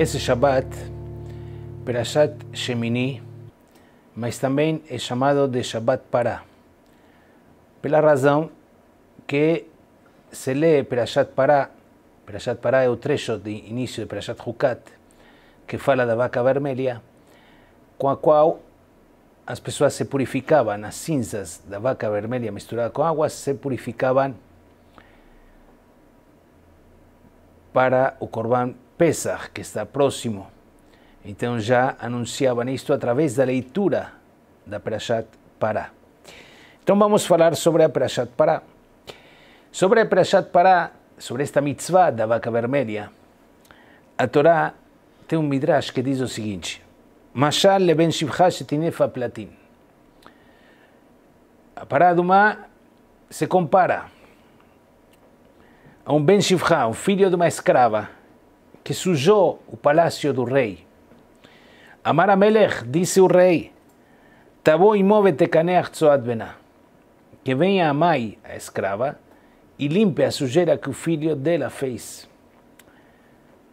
esse Shabat, Perashat Shemini, mas também é chamado de Shabat Pará, pela razão que se lê Perashat Pará, Perashat Pará é o trecho de início de Perashat Hukat, que fala da vaca vermelha, com a qual as pessoas se purificavam, as cinzas da vaca vermelha misturada com água se purificavam para o Corban Pesach, que está próximo. Então já anunciavam isto através da leitura da Prashat Pará. Então vamos falar sobre a Prashat Pará. Sobre a Prashat Pará, sobre esta mitzvah da vaca vermelha, a Torá tem um midrash que diz o seguinte: Mashal leben shivcha platin. A Pará do Mar se compara a um Ben shifra, um filho de uma escrava, que sujou o palácio do rei. Amar Amelech disse o rei, Tabo imove caneach tzoad que venha a mãe, a escrava, e limpe a sujeira que o filho dela fez.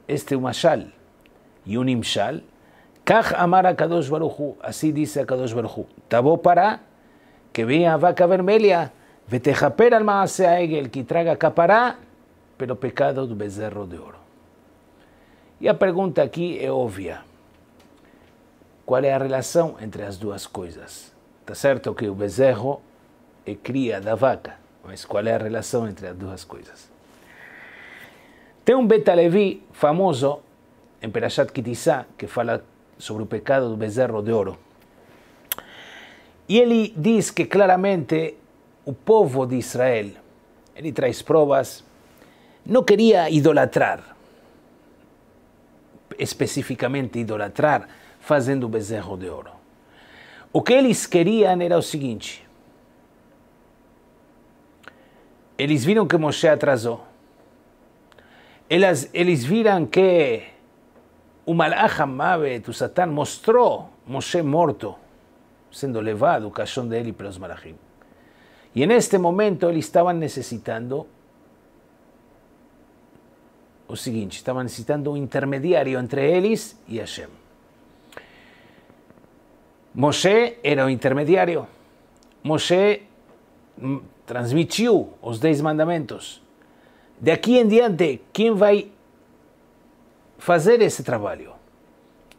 Este é um mashal e um imshal. Kach amar a Kadosh Baruchu, assim disse a Kadosh Baruchu, Tabo pará, que venha a vaca vermelha, Vetejaper al aegel que traga capará pelo pecado do bezerro de ouro. E a pergunta aqui é óbvia. Qual é a relação entre as duas coisas? Está certo que o bezerro é cria da vaca, mas qual é a relação entre as duas coisas? Tem um Beta Levi famoso em Perashat Kitissá, que fala sobre o pecado do bezerro de ouro. E ele diz que claramente o povo de Israel, ele traz provas no quería idolatrar, específicamente idolatrar, un bezerro de oro. O que ellos querían era o siguiente. eles vieron que Moshe atrasou, eles, vieron que o Malach de tu Satán mostrou Moshe morto, sendo levado o caixão dele pelos Y en este momento ellos estaban necesitando o seguinte: estava necessitando um intermediário entre eles e Hashem. Moshe era o intermediário. Moshe mm, transmitiu os dez mandamentos. Daqui em diante, quem vai fazer esse trabalho?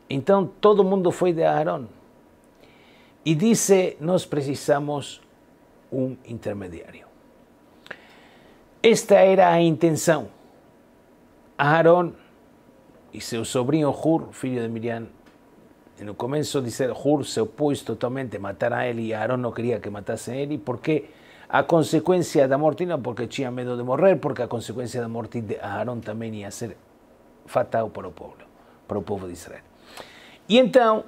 Então todo mundo foi de Aaron. E disse: Nós precisamos um intermediário. Esta era a intenção Aarón e seu sobrinho Hur, filho de Miriam, no começo de ser Hur se opôs totalmente a matar a ele e Aarão não queria que matassem ele porque a consequência da morte não porque tinha medo de morrer, porque a consequência da morte de Aarão também ia ser fatal para o povo, para o povo de Israel. E então,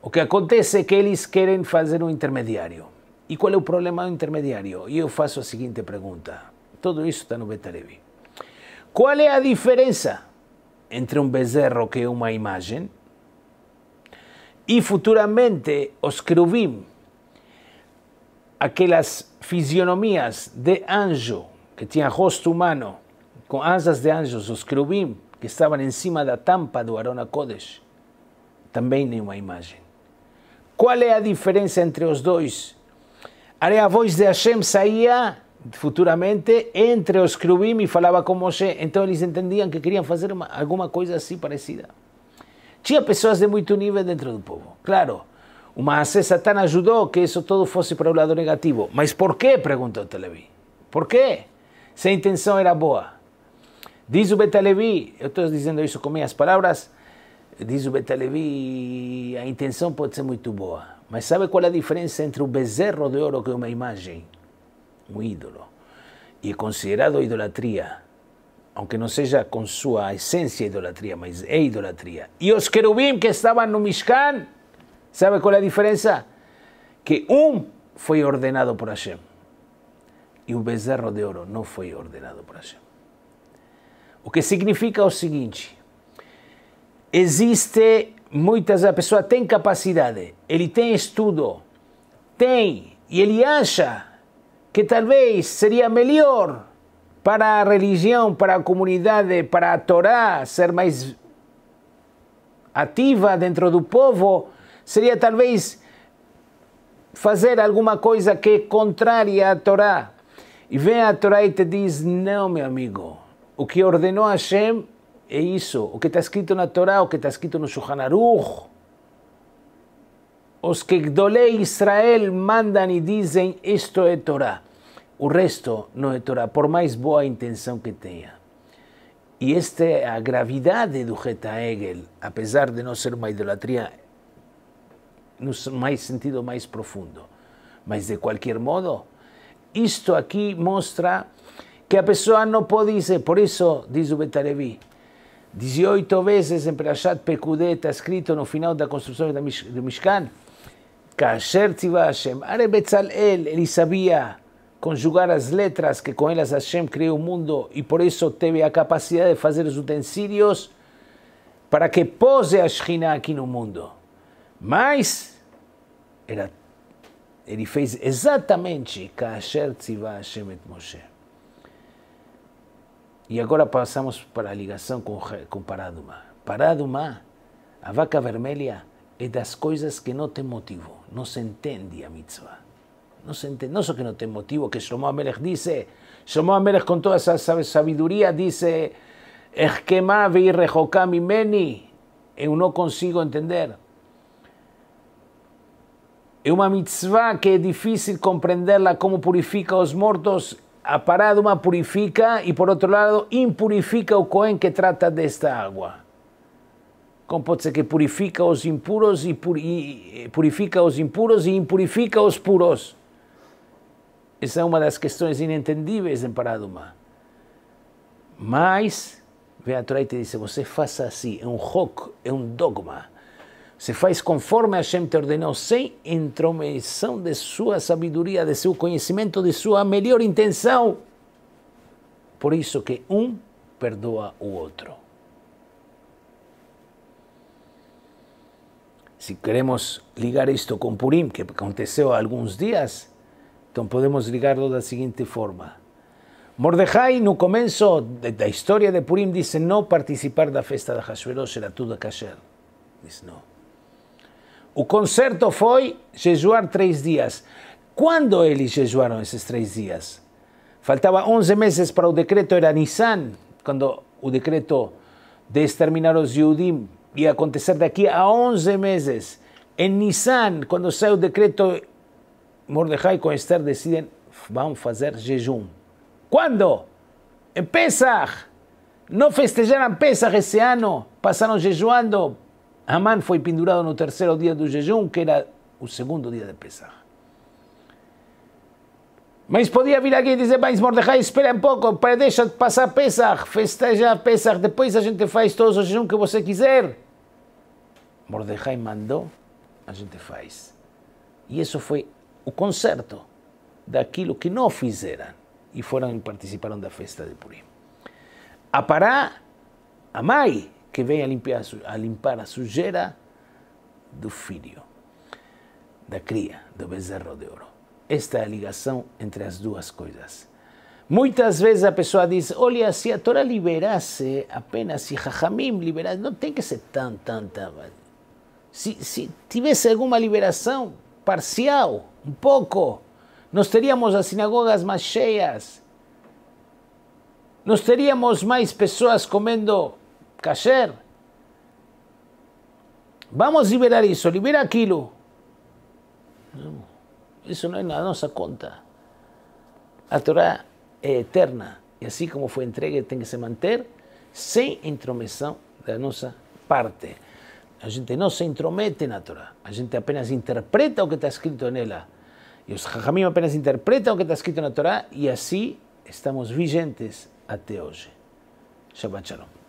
o que acontece é que eles querem fazer um intermediário. E qual é o problema do intermediário? E eu faço a seguinte pergunta. Tudo isso está no Betalevi. Qual é a diferença entre um bezerro que é uma imagem e futuramente os querubim, aquelas fisionomias de anjo que tinha rosto humano, com asas de anjos, os querubim que estavam em cima da tampa do Arona Kodesh, também nenhuma imagem. Qual é a diferença entre os dois? a voz de Hashem saía futuramente entre os querubim e falava com Moshe. Então eles entendiam que queriam fazer uma, alguma coisa assim parecida. Tinha pessoas de muito nível dentro do povo. Claro, o Maasé Satan ajudou que isso tudo fosse para o lado negativo. Mas por que? Perguntou Televi. Por que? Se a intenção era boa. Diz o Betalevi, eu estou dizendo isso com minhas palavras, diz o Betalevi, a intenção pode ser muito boa. Mas sabe qual é a diferença entre o bezerro de ouro que é uma imagem um ídolo. E é considerado idolatria, aunque não seja com sua essência idolatria, mas é idolatria. E os querubim que estavam no Mishkan, sabe qual é a diferença? Que um foi ordenado por Hashem e o bezerro de ouro não foi ordenado por Hashem. O que significa o seguinte: existe muitas a pessoa tem capacidade, ele tem estudo, tem e ele acha que talvez seria melhor para a religião, para a comunidade, para a Torá ser mais ativa dentro do povo, seria talvez fazer alguma coisa que é contrária à Torá. E vem a Torá e te diz: não, meu amigo, o que ordenou Hashem é isso. O que está escrito na Torá, o que está escrito no Shuhanaruch. Os que Gdolei Israel mandam e dizem: Isto é Torá. O resto não é Torá, por mais boa intenção que tenha. E esta é a gravidade do Geta Hegel, apesar de não ser uma idolatria no mais sentido mais profundo. Mas, de qualquer modo, isto aqui mostra que a pessoa não pode dizer, por isso, diz o Betarevi, 18 vezes em Perashat Pekudê está escrito no final da construção do Mishkan, Kasher Tzivah Hashem. Are Betzalel, ele sabia conjugar as letras que com elas Hashem criou o mundo e por isso teve a capacidade de fazer os utensílios para que pose a Shekhinah aqui no mundo. Mas era, ele fez exatamente Kasher Tzivah Hashem et Moshe. E agora passamos para a ligação com, com Paraduma. Paraduma, a vaca vermelha, de das coisas que no te motivo, no se entiende a mitzvah. No, se entiende, no eso que no te motivo, que Shlomo Amelech dice, Shlomo Amelech con toda esa sabiduría dice, Ejkema vi mi meni, yo eh, no consigo entender. Es una mitzvah que es difícil comprenderla, cómo purifica a los muertos, a una purifica y por otro lado impurifica o cohen que trata de esta agua. como pode ser que purifica os impuros e, purifica os impuros e impurifica os puros. Essa é uma das questões inentendíveis em Paraduma. Mas, vem a Torá e te diz, você faça assim, é um rock, é um dogma. Você faz conforme Hashem te ordenou, sem intromissão de sua sabedoria, de seu conhecimento, de sua melhor intenção. Por isso que um perdoa o outro. si queremos ligar esto con Purim, que aconteció algunos días, entonces podemos ligarlo de la siguiente forma. Mordejai, comienzo de la historia de Purim, dice no participar de la fiesta de Hashverosh, era todo kasher. Dice no. El fue foi tres días. días. él y Jesuaron esos tres días? Faltaba 11 meses para el decreto, era Nisan, cuando el decreto de exterminar los judíos. ia acontecer daqui a 11 meses. Em Nissan, quando sai o decreto, Mordecai com Esther decidem, vão fazer jejum. Quando? Em Pesach. Não festejaram Pesach esse ano, passaram jejuando. Amã foi pendurado no terceiro dia do jejum, que era o segundo dia de Pesach. Mas podia vir aqui e dizer, mas Mordecai, espera um pouco, para, deixa de passar Pesach, festeja Pesach, depois a gente faz todos os jejum que você quiser. Mordecai mandou, a gente faz. E isso foi o concerto daquilo que não fizeram e foram participaram da festa de Purim. A Pará, a mãe que vem a limpar a, limpar a sujeira do filho, da cria, do bezerro de ouro esta é ligação entre as duas coisas. Muitas vezes a pessoa diz, olha, se a Torá liberasse apenas, se Rahamim liberasse, não tem que ser tão, tão, tão. Se, se tivesse alguma liberação parcial, um pouco, nós teríamos as sinagogas mais cheias, nós teríamos mais pessoas comendo kasher. Vamos liberar isso, libera aquilo. Eso no es nada, no conta. La Torah eh, es eterna Y así como fue entregue tiene que se mantener sin intromisión de nuestra parte. A gente no se intromete la Torah, a gente apenas interpreta lo que está escrito ella. Y los Jajamim apenas interpreta lo que está escrito en la Torah. Y así estamos vigentes hasta hoy. Shabbat Shalom.